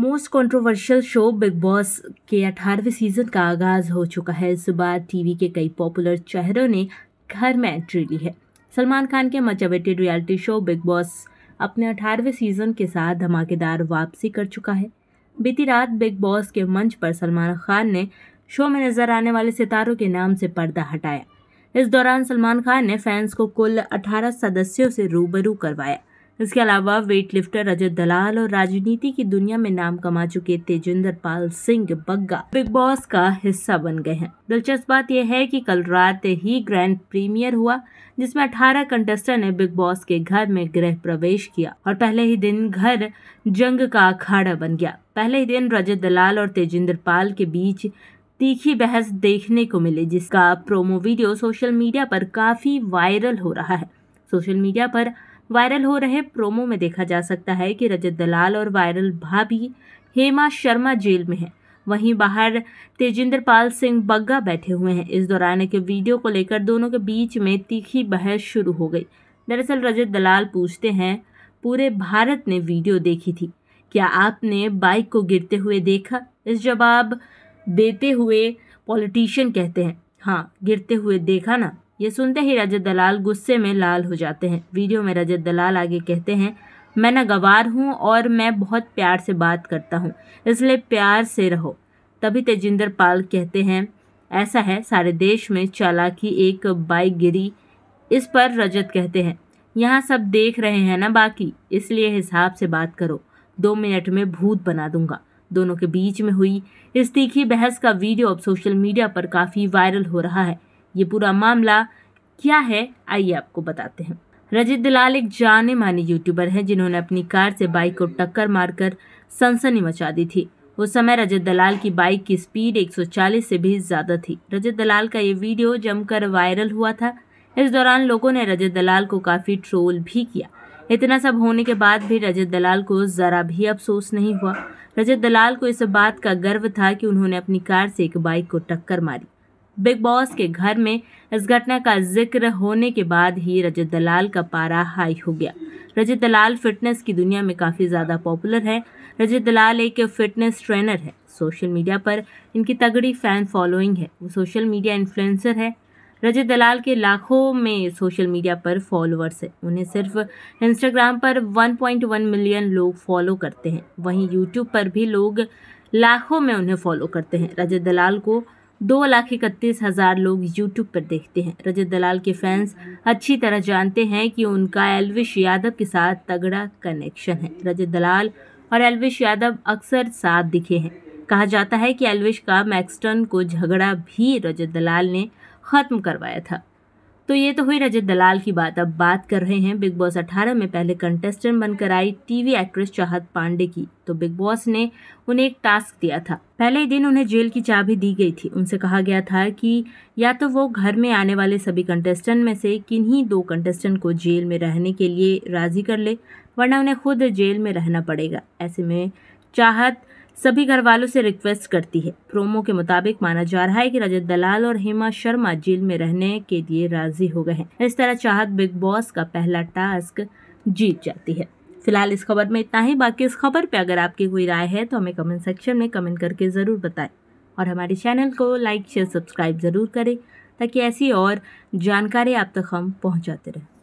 most controversial show Bigg Boss के अठारहवें season का आगाज़ हो चुका है इस बार टीवी के कई पॉपुलर चेहरों ने घर में एंट्री ली है सलमान खान के much awaited reality show Bigg Boss अपने अठारहवें सीजन के साथ धमाकेदार वापसी कर चुका है बीती रात बिग बॉस के मंच पर सलमान खान ने शो में नजर आने वाले सितारों के नाम से पर्दा हटाया इस दौरान सलमान खान ने फैंस को कुल 18 सदस्यों से रूबरू करवाया इसके अलावा वेट लिफ्टर रजत दलाल और राजनीति की दुनिया में नाम कमा चुके तेजिंदर पाल सिंह बग्गा बिग बॉस का हिस्सा बन गए हैं दिलचस्प बात यह है कि कल रात ही ग्रैंड प्रीमियर हुआ जिसमें 18 कंटेस्टेंट ने बिग बॉस के घर में गृह प्रवेश किया और पहले ही दिन घर जंग का अखाड़ा बन गया पहले ही दिन रजत दलाल और तेजिंदर पाल के बीच तीखी बहस देखने को मिली जिसका प्रोमो वीडियो सोशल मीडिया पर काफी वायरल हो रहा है सोशल मीडिया पर वायरल हो रहे प्रोमो में देखा जा सकता है कि रजत दलाल और वायरल भाभी हेमा शर्मा जेल में है वहीं बाहर तेजिंदर पाल सिंह बग्गा बैठे हुए हैं इस दौरान एक वीडियो को लेकर दोनों के बीच में तीखी बहस शुरू हो गई दरअसल रजत दलाल पूछते हैं पूरे भारत ने वीडियो देखी थी क्या आपने बाइक को गिरते हुए देखा इस जवाब देते हुए पॉलिटिशियन कहते हैं हाँ गिरते हुए देखा ना ये सुनते ही रजत दलाल गुस्से में लाल हो जाते हैं वीडियो में रजत दलाल आगे कहते हैं मैं ना गवार हूँ और मैं बहुत प्यार से बात करता हूँ इसलिए प्यार से रहो तभी तेजिंदर पाल कहते हैं ऐसा है सारे देश में चालाकी एक बाइक गिरी इस पर रजत कहते हैं यहाँ सब देख रहे हैं ना बाकी इसलिए हिसाब से बात करो दो मिनट में भूत बना दूंगा दोनों के बीच में हुई इस तीखी बहस का वीडियो अब सोशल मीडिया पर काफ़ी वायरल हो रहा है ये पूरा मामला क्या है आइए आपको बताते हैं रजित दलाल एक जाने माने यूट्यूबर हैं जिन्होंने अपनी कार से बाइक को टक्कर मारकर सनसनी मचा दी थी उस समय रजत दलाल की बाइक की स्पीड 140 से भी ज़्यादा थी रजत दलाल का ये वीडियो जमकर वायरल हुआ था इस दौरान लोगों ने रजत दलाल को काफ़ी ट्रोल भी किया इतना सब होने के बाद भी रजत दलाल को ज़रा भी अफसोस नहीं हुआ रजत दलाल को इस बात का गर्व था कि उन्होंने अपनी कार से एक बाइक को टक्कर मारी बिग बॉस के घर में इस घटना का जिक्र होने के बाद ही रजत दलाल का पारा हाई हो गया रजत दलाल फिटनेस की दुनिया में काफ़ी ज़्यादा पॉपुलर है रजत दलाल एक फिटनेस ट्रेनर है सोशल मीडिया पर इनकी तगड़ी फ़ैन फॉलोइंग है वो सोशल मीडिया इन्फ्लुएंसर है रजत दलाल के लाखों में सोशल मीडिया पर फॉलोअर्स हैं उन्हें सिर्फ इंस्टाग्राम पर 1.1 मिलियन लोग फॉलो करते हैं वहीं यूट्यूब पर भी लोग लाखों में उन्हें फॉलो करते हैं रजत दलाल को दो लाख इकतीस हज़ार लोग यूट्यूब पर देखते हैं रजत दलाल के फैंस अच्छी तरह जानते हैं कि उनका एलविश यादव के साथ तगड़ा कनेक्शन है रजत दलाल और एलविश यादव अक्सर साथ दिखे हैं कहा जाता है कि एलविश का मैक्सटन को झगड़ा भी रजत दलाल ने ख़त्म करवाया था तो ये तो हुई रजत दलाल की बात अब बात कर रहे हैं बिग बॉस 18 में पहले कंटेस्टेंट बनकर आई टीवी एक्ट्रेस चाहत पांडे की तो बिग बॉस ने उन्हें एक टास्क दिया था पहले ही दिन उन्हें जेल की चाबी दी गई थी उनसे कहा गया था कि या तो वो घर में आने वाले सभी कंटेस्टेंट में से किन्हीं दो कंटेस्टेंट को जेल में रहने के लिए राजी कर ले वरना उन्हें खुद जेल में रहना पड़ेगा ऐसे में चाहत सभी घर वालों से रिक्वेस्ट करती है प्रोमो के मुताबिक माना जा रहा है कि रजत दलाल और हेमा शर्मा जेल में रहने के लिए राजी हो गए हैं इस तरह चाहत बिग बॉस का पहला टास्क जीत जाती है फिलहाल इस खबर में इतना ही बाकी इस खबर पे अगर आपकी कोई राय है तो हमें कमेंट सेक्शन में कमेंट करके ज़रूर बताएं और हमारे चैनल को लाइक शेयर सब्सक्राइब ज़रूर करें ताकि ऐसी और जानकारी आप तक हम पहुँचाते रहें